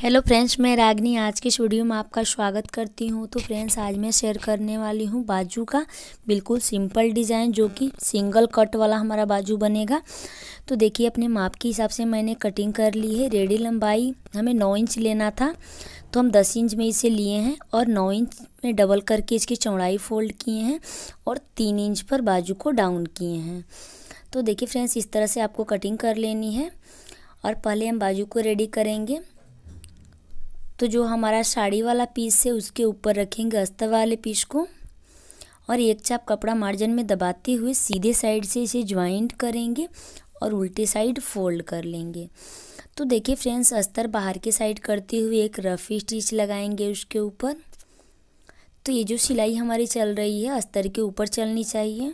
hello friends मैं रागनी आज के इस वीडियो में आपका स्वागत करती हूँ तो फ्रेंड्स आज मैं शेयर करने वाली हूँ बाजू का बिल्कुल सिंपल डिज़ाइन जो कि सिंगल कट वाला हमारा बाजू बनेगा तो देखिए अपने माप के हिसाब से मैंने कटिंग कर ली है रेडी लंबाई हमें नौ इंच लेना था तो हम दस इंच में इसे लिए हैं और नौ इंच में डबल करके इसकी चौड़ाई फोल्ड किए हैं और तीन इंच पर बाजू को डाउन किए हैं तो देखिए फ्रेंड्स इस तरह से आपको कटिंग कर लेनी है और पहले हम बाजू को रेडी करेंगे तो जो हमारा साड़ी वाला पीस है उसके ऊपर रखेंगे अस्तर वाले पीस को और एक चाप कपड़ा मार्जिन में दबाते हुए सीधे साइड से इसे ज्वाइंट करेंगे और उल्टे साइड फोल्ड कर लेंगे तो देखिए फ्रेंड्स अस्तर बाहर के साइड करते हुए एक रफ़ स्टिच लगाएंगे उसके ऊपर तो ये जो सिलाई हमारी चल रही है अस्तर के ऊपर चलनी चाहिए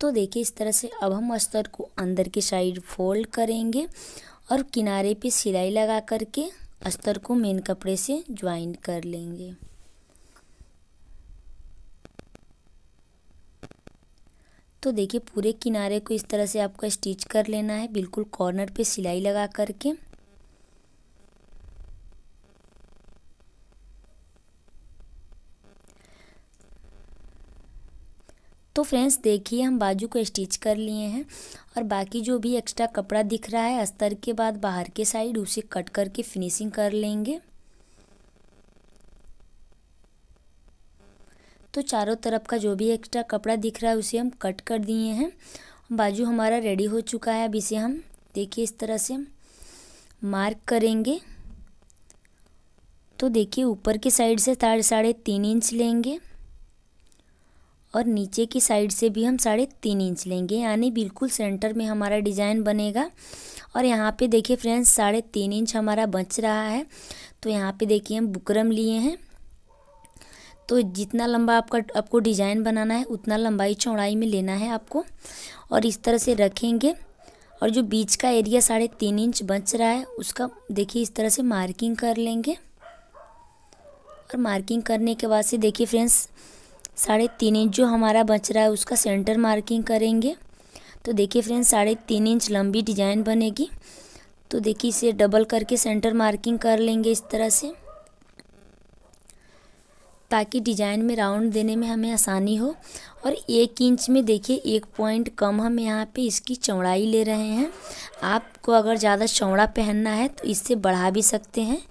तो देखिए इस तरह से अब हम अस्तर को अंदर की साइड फोल्ड करेंगे और किनारे पे सिलाई लगा करके अस्तर को मेन कपड़े से ज्वाइन कर लेंगे तो देखिए पूरे किनारे को इस तरह से आपको स्टिच कर लेना है बिल्कुल कॉर्नर पे सिलाई लगा करके तो फ्रेंड्स देखिए हम बाजू को स्टिच कर लिए हैं और बाकी जो भी एक्स्ट्रा कपड़ा दिख रहा है अस्तर के बाद बाहर के साइड उसे कट करके फिनिशिंग कर लेंगे तो चारों तरफ का जो भी एक्स्ट्रा कपड़ा दिख रहा है उसे हम कट कर दिए हैं बाजू हमारा रेडी हो चुका है अब इसे हम देखिए इस तरह से मार्क करेंगे तो देखिए ऊपर की साइड से साढ़े साढ़े तीन इंच लेंगे और नीचे की साइड से भी हम साढ़े तीन इंच लेंगे यानी बिल्कुल सेंटर में हमारा डिज़ाइन बनेगा और यहाँ पे देखिए फ्रेंड्स साढ़े तीन इंच हमारा बच रहा है तो यहाँ पे देखिए हम बुकरम लिए हैं तो जितना लंबा आपका आपको डिज़ाइन बनाना है उतना लंबाई चौड़ाई में लेना है आपको और इस तरह से रखेंगे और जो बीच का एरिया साढ़े तीन इंच बच रहा है उसका देखिए इस तरह से मार्किंग कर लेंगे और मार्किंग करने के बाद से देखिए फ्रेंड्स साढ़े तीन इंच जो हमारा बच रहा है उसका सेंटर मार्किंग करेंगे तो देखिए फ्रेंड्स साढ़े तीन इंच लंबी डिजाइन बनेगी तो देखिए इसे डबल करके सेंटर मार्किंग कर लेंगे इस तरह से ताकि डिजाइन में राउंड देने में हमें आसानी हो और एक इंच में देखिए एक पॉइंट कम हम यहाँ पे इसकी चौड़ाई ले रहे हैं आपको अगर ज़्यादा चौड़ा पहनना है तो इससे बढ़ा भी सकते हैं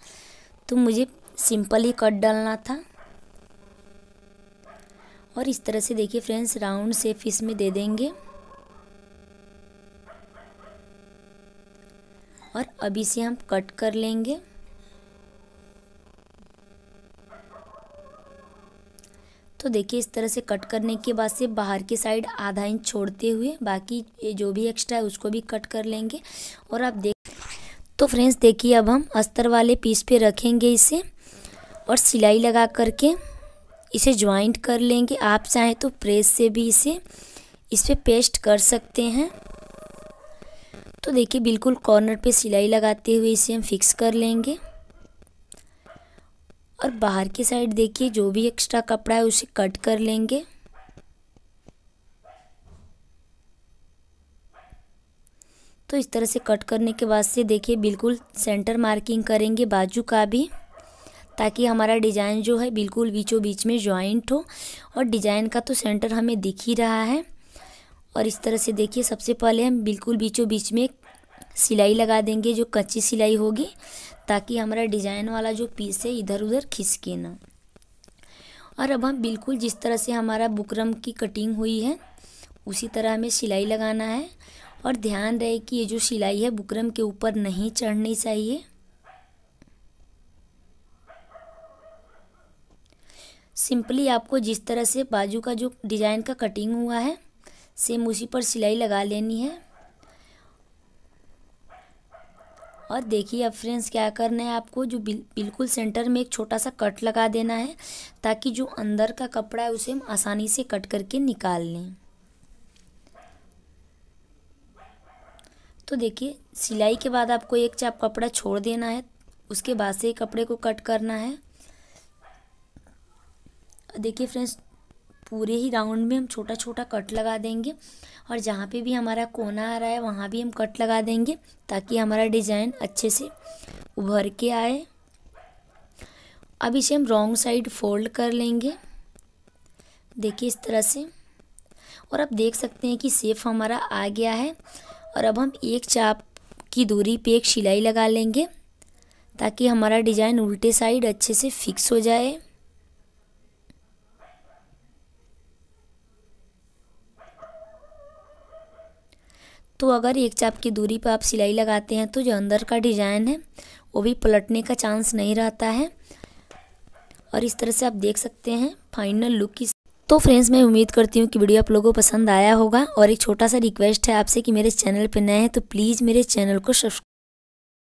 तो मुझे सिंपल ही कट डालना था और इस तरह से देखिए फ्रेंड्स राउंड सेफ इसमें दे देंगे और अब इसे हम कट कर लेंगे तो देखिए इस तरह से कट करने के बाद से बाहर की साइड आधा इंच छोड़ते हुए बाकी जो भी एक्स्ट्रा है उसको भी कट कर लेंगे और आप देख तो फ्रेंड्स देखिए अब हम अस्तर वाले पीस पे रखेंगे इसे और सिलाई लगा करके इसे ज्वाइंट कर लेंगे आप चाहें तो प्रेस से भी इसे इस पर पे पेस्ट कर सकते हैं तो देखिए बिल्कुल कॉर्नर पे सिलाई लगाते हुए इसे हम फिक्स कर लेंगे और बाहर की साइड देखिए जो भी एक्स्ट्रा कपड़ा है उसे कट कर लेंगे तो इस तरह से कट करने के बाद से देखिए बिल्कुल सेंटर मार्किंग करेंगे बाजू का भी ताकि हमारा डिज़ाइन जो है बिल्कुल बीचों बीच में ज्वाइंट हो और डिज़ाइन का तो सेंटर हमें दिख ही रहा है और इस तरह से देखिए सबसे पहले हम बिल्कुल बीचों बीच में सिलाई लगा देंगे जो कच्ची सिलाई होगी ताकि हमारा डिज़ाइन वाला जो पीस है इधर उधर खिसके ना और अब हम बिल्कुल जिस तरह से हमारा बुकरम की कटिंग हुई है उसी तरह हमें सिलाई लगाना है और ध्यान रहे कि ये जो सिलाई है बुकरम के ऊपर नहीं चढ़नी चाहिए सिंपली आपको जिस तरह से बाजू का जो डिज़ाइन का कटिंग हुआ है सेम उसी पर सिलाई लगा लेनी है और देखिए अब फ्रेंड्स क्या करना है आपको जो बिल, बिल्कुल सेंटर में एक छोटा सा कट लगा देना है ताकि जो अंदर का कपड़ा है उसे हम आसानी से कट करके निकाल लें तो देखिए सिलाई के बाद आपको एक चाप कपड़ा छोड़ देना है उसके बाद से कपड़े को कट करना है देखिए फ्रेंड्स पूरे ही राउंड में हम छोटा छोटा कट लगा देंगे और जहाँ पे भी हमारा कोना आ रहा है वहाँ भी हम कट लगा देंगे ताकि हमारा डिज़ाइन अच्छे से उभर के आए अब इसे हम रॉन्ग साइड फोल्ड कर लेंगे देखिए इस तरह से और आप देख सकते हैं कि सेफ हमारा आ गया है और अब हम एक चाप की दूरी पे एक सिलाई लगा लेंगे ताकि हमारा डिज़ाइन उल्टे साइड अच्छे से फिक्स हो जाए तो अगर एक चाप की दूरी पर आप सिलाई लगाते हैं तो जो अंदर का डिज़ाइन है वो भी पलटने का चांस नहीं रहता है और इस तरह से आप देख सकते हैं फाइनल लुक की तो फ्रेंड्स मैं उम्मीद करती हूँ कि वीडियो आप लोगों को पसंद आया होगा और एक छोटा सा रिक्वेस्ट है आपसे कि मेरे चैनल पर नए हैं तो प्लीज़ मेरे चैनल को सब्सक्राइब